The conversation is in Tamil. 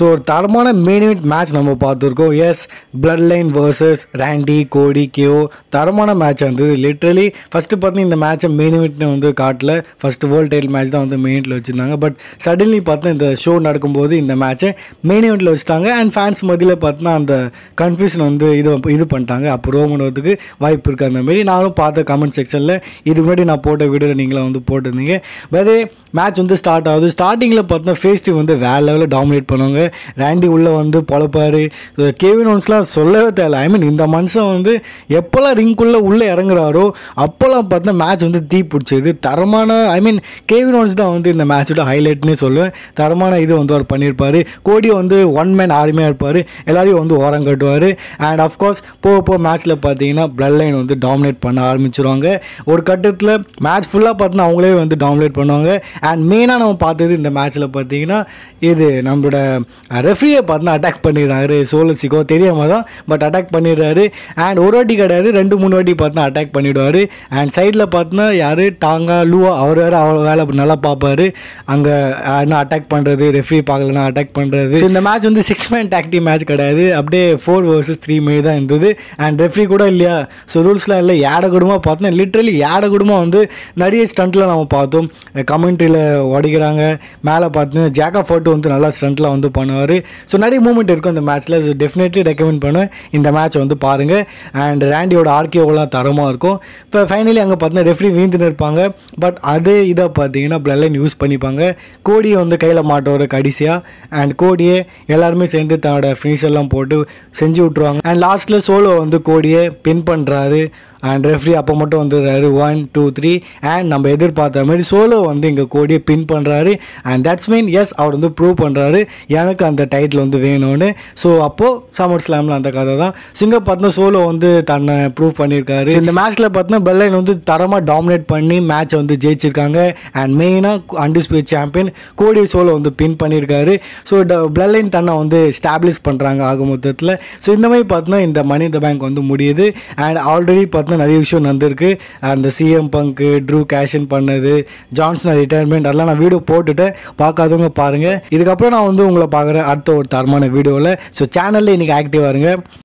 ஸோ ஒரு தரமான மெயின் இவெண்ட் மேட்ச் நம்ம பார்த்துருக்கோம் as bloodline versus Randy Cody கியோ தரமான மேட்ச் வந்து லிட்ரலி ஃபஸ்ட்டு பார்த்தீங்கன்னா இந்த மேட்ச்சை மெயின் இவெண்ட்னு வந்து காட்டில் ஃபஸ்ட்டு வேர்ல்டு டைட்டில் மேட்ச் தான் வந்து மெயின் இவெண்ட்டில் வச்சுருந்தாங்க பட் சடன்லி பார்த்தா இந்த ஷோ நடக்கும்போது இந்த மேட்ச்சை மெயின் இவெண்ட்டில் வச்சுட்டாங்க அண்ட் ஃபேன்ஸ் மதியில் பார்த்தீங்கன்னா அந்த கன்ஃபியூஷன் வந்து இது இது பண்ணிட்டாங்க அப்போ ரோமன் வாய்ப்பு இருக்குது அந்தமாரி நானும் பார்த்த கமெண்ட் செக்ஷனில் இதுக்கு முன்னாடி நான் போட்ட வீடியோவில் நீங்களாம் வந்து போட்டிருந்தீங்க பதே மேட்ச் வந்து ஸ்டார்ட் ஆகுது ஸ்டார்டிங்கில் பார்த்தீங்கன்னா ஃபேஸ்டிவ் வந்து வேறு லெவலில் டாமினேட் பண்ணுவாங்க ரேண்டி உள்ளே வந்து பொழப்பார் கேவின் ஒன்ஸ்லாம் சொல்லவே தேவையில்ல ஐ மீன் இந்த மனுஷன் வந்து எப்போல்லாம் ரிங்குள்ளே உள்ளே இறங்குறாரோ அப்போல்லாம் பார்த்தா மேட்ச் வந்து தீ பிடிச்சிது தரமான ஐ மீன் கேவின் ஒன்ஸ் தான் வந்து இந்த மேட்சோட ஹைலைட்னே சொல்லுவேன் தரமான இது வந்து அவர் பண்ணியிருப்பார் கோடி வந்து ஒன் மேன் ஆர்மியாக இருப்பார் எல்லாரையும் வந்து ஓரம் கட்டுவார் அண்ட் அஃப்கோர்ஸ் போக போக மேட்ச்சில் பார்த்தீங்கன்னா பிளட் லைன் வந்து டாமினேட் பண்ண ஆரம்பிச்சிருவாங்க ஒரு கட்டத்தில் மேட்ச் ஃபுல்லாக பார்த்தா அவங்களே வந்து டாமினேட் பண்ணுவாங்க அண்ட் மெயினாக நம்ம பார்த்தது இந்த மேட்ச்சில் பார்த்தீங்கன்னா இது நம்மளோட ரெஃப்ரியை பார்த்து அட்டாக் பண்ணிடுறாரு சோலசிக்கோ தெரியாமல் தான் பட் அட்டாக் பண்ணிடுறாரு அண்ட் ஒரு வாட்டி கிடையாது ரெண்டு மூணு வாட்டி பார்த்தா அட்டாக் பண்ணிவிடுவார் அண்ட் சைடில் பார்த்தினா யார் டாங்கா லூவா அவர் வேறு அவர் வேலை நல்லா பார்ப்பாரு அங்கே என்ன அட்டாக் பண்ணுறது ரெஃப்ரி பார்க்கலன்னா அட்டாக் பண்ணுறது இந்த மேட்ச் வந்து சிக்ஸ் மேன் டாக்டி மேட்ச் கிடையாது அப்படியே ஃபோர் வர்சஸ் த்ரீ மே தான் இருந்தது அண்ட் ரெஃப்ரி கூட இல்லையா ஸோ ரூல்ஸ்லாம் இல்லை ஏட குடும்பமாக பார்த்தோம் லிட்ரலி ஏட குடும்பம் வந்து நிறைய ஸ்டண்ட்டில் நம்ம பார்த்தோம் கமெண்ட்ரியில் உடைக்கிறாங்க மேலே பார்த்து ஜாக்கா ஃபோட்டோ வந்து நல்லா ஸ்டண்ட்டில் வந்து பண்ணுவார் ஸோ நிறைய மூமெண்ட் இருக்கும் இந்த மேட்ச்சில் ஸோ டெஃபினெட்லி ரெக்கமெண்ட் பண்ணுவேன் இந்த மேட்ச் வந்து பாருங்கள் அண்ட் ரேண்டியோட ஆர்கியோலாம் தரமாக இருக்கும் இப்போ ஃபைனலி அங்கே பார்த்தீங்கன்னா ரெஃப்ரி வீழ்ந்துட்டு இருப்பாங்க பட் அது இதை பார்த்தீங்கன்னா பிளட் யூஸ் பண்ணிப்பாங்க கோடியை வந்து கையில் மாட்டோட கடைசியாக அண்ட் கோடியை எல்லாருமே சேர்ந்து தன்னோட ஃபினிஷெல்லாம் போட்டு செஞ்சு விட்ருவாங்க அண்ட் லாஸ்ட்டில் சோலோ வந்து கோடியை பின் பண்ணுறாரு அண்ட் ரெஃப்ரி அப்போ மட்டும் வந்துடுறாரு ஒன் டூ த்ரீ அண்ட் நம்ம எதிர்பார்த்த மாதிரி சோலோ வந்து இங்கே கோடியை பின் பண்ணுறாரு அண்ட் தட்ஸ் மீன் எஸ் அவர் வந்து ப்ரூவ் பண்ணுறாரு எனக்கு அந்த டைட்டில் வந்து வேணும்னு ஸோ அப்போது சமர் ஸ்லாமில் அந்த கதை தான் சிங்கர் பார்த்தா சோலோ வந்து தன்னை ப்ரூவ் பண்ணியிருக்காரு இந்த மேட்ச்சில் பார்த்தினா பெல்லைன் வந்து தரமாக டாமினேட் பண்ணி மேட்ச்சை வந்து ஜெயிச்சிருக்காங்க அண்ட் மெயினாக அண்டிஸ்பியூட் சாம்பியன் கோடி சோலோ வந்து பின் பண்ணியிருக்காரு ஸோ ட பெல்லைன் தன்னை வந்து ஸ்டாப்ளிஷ் பண்ணுறாங்க ஆக மொத்தத்தில் ஸோ இந்த மாதிரி பார்த்தினா இந்த மணி பேங்க் வந்து முடியுது அண்ட் ஆல்ரெடி பார்த்தினா பார்த்தீங்கன்னா நிறைய விஷயம் நடந்திருக்கு அந்த சிஎம் பங்க்கு ட்ரூ கேஷன் பண்ணது ஜான்சன் ரிட்டையர்மெண்ட் அதெல்லாம் நான் வீடியோ போட்டுட்டு பார்க்காதவங்க பாருங்கள் இதுக்கப்புறம் நான் வந்து உங்களை பார்க்குறேன் அடுத்த ஒரு தரமான வீடியோவில் ஸோ சேனலில் இன்றைக்கி ஆக்டிவாக இருங்க